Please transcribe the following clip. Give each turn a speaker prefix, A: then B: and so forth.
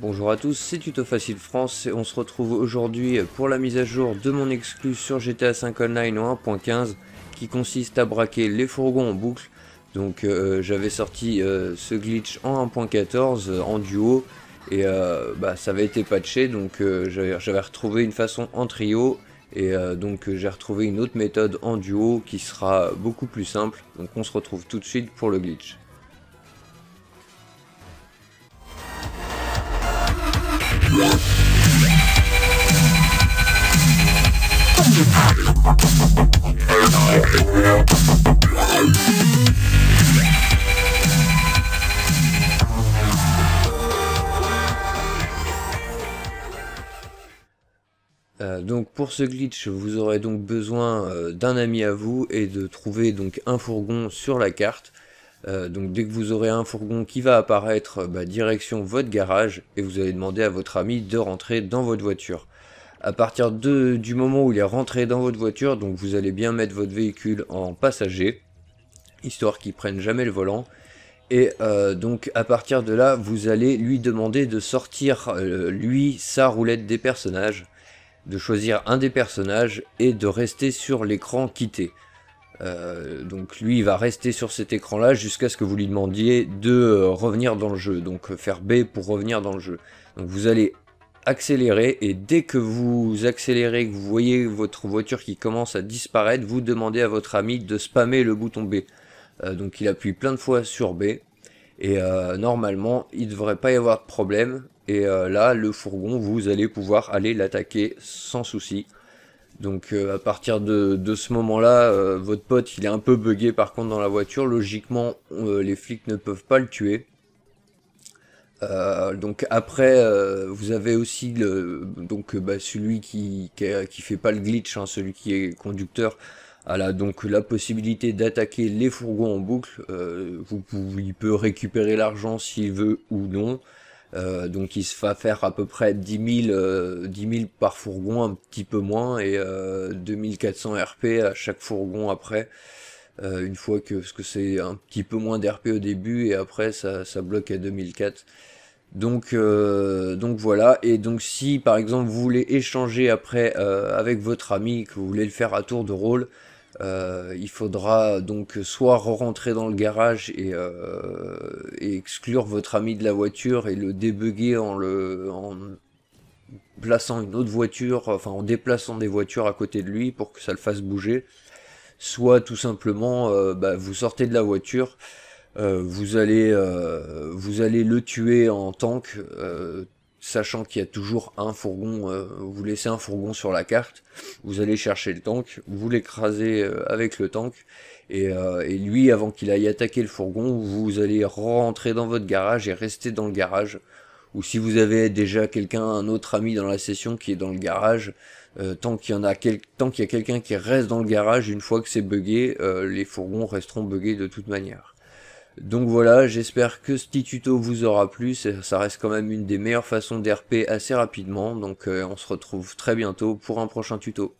A: Bonjour à tous, c'est Tuto Facile France et on se retrouve aujourd'hui pour la mise à jour de mon exclus sur GTA 5 Online en 1.15 qui consiste à braquer les fourgons en boucle. Donc euh, j'avais sorti euh, ce glitch en 1.14 euh, en duo et bah, ça avait été patché donc j'avais retrouvé une façon en trio et donc j'ai retrouvé une autre méthode en duo qui sera beaucoup plus simple. Donc on se retrouve tout de suite pour le glitch. Euh, donc pour ce glitch, vous aurez donc besoin euh, d'un ami à vous et de trouver donc un fourgon sur la carte. Euh, donc dès que vous aurez un fourgon qui va apparaître, bah, direction votre garage et vous allez demander à votre ami de rentrer dans votre voiture à partir du moment où il est rentré dans votre voiture, donc vous allez bien mettre votre véhicule en passager, histoire qu'il prenne jamais le volant. Et euh, donc à partir de là, vous allez lui demander de sortir, euh, lui, sa roulette des personnages, de choisir un des personnages et de rester sur l'écran quitté. Euh, donc lui, il va rester sur cet écran-là jusqu'à ce que vous lui demandiez de revenir dans le jeu, donc faire B pour revenir dans le jeu. Donc vous allez accélérer et dès que vous accélérez, que vous voyez votre voiture qui commence à disparaître, vous demandez à votre ami de spammer le bouton B. Euh, donc il appuie plein de fois sur B et euh, normalement il ne devrait pas y avoir de problème et euh, là le fourgon vous allez pouvoir aller l'attaquer sans souci. Donc à partir de, de ce moment là votre pote il est un peu bugué par contre dans la voiture, logiquement les flics ne peuvent pas le tuer euh, donc après, euh, vous avez aussi le, donc euh, bah, celui qui, qui, fait pas le glitch, hein, celui qui est conducteur, a ah donc la possibilité d'attaquer les fourgons en boucle. vous, il peut récupérer l'argent s'il veut ou non. donc il se fait faire à peu près 10 10 000 par fourgon, un petit peu moins, et 2400 RP à chaque fourgon après. Euh, une fois que c'est un petit peu moins d'RP au début et après ça, ça bloque à 2004. Donc, euh, donc voilà, et donc si par exemple vous voulez échanger après euh, avec votre ami, que vous voulez le faire à tour de rôle, il faudra donc soit rentrer dans le garage et, exclure votre ami de la voiture et le débugger en plaçant une autre voiture, enfin en déplaçant des voitures à côté de lui pour que ça le fasse bouger soit tout simplement euh, bah, vous sortez de la voiture, euh, vous, allez, euh, vous allez le tuer en tank, sachant qu'il y a toujours un fourgon, vous laissez un fourgon sur la carte, vous allez chercher le tank, vous l'écrasez avec le tank, et, et lui, avant qu'il aille attaquer le fourgon, vous allez rentrer dans votre garage et rester dans le garage ou si vous avez déjà quelqu'un, un autre ami dans la session qui est dans le garage, euh, tant qu'il y en a tant qu'il y a quelqu'un qui reste dans le garage, une fois que c'est buggé, euh, les fourgons resteront buggés de toute manière. Donc voilà, j'espère que ce petit tuto vous aura plu, ça reste quand même une des meilleures façons d'RP assez rapidement, donc euh, on se retrouve très bientôt pour un prochain tuto.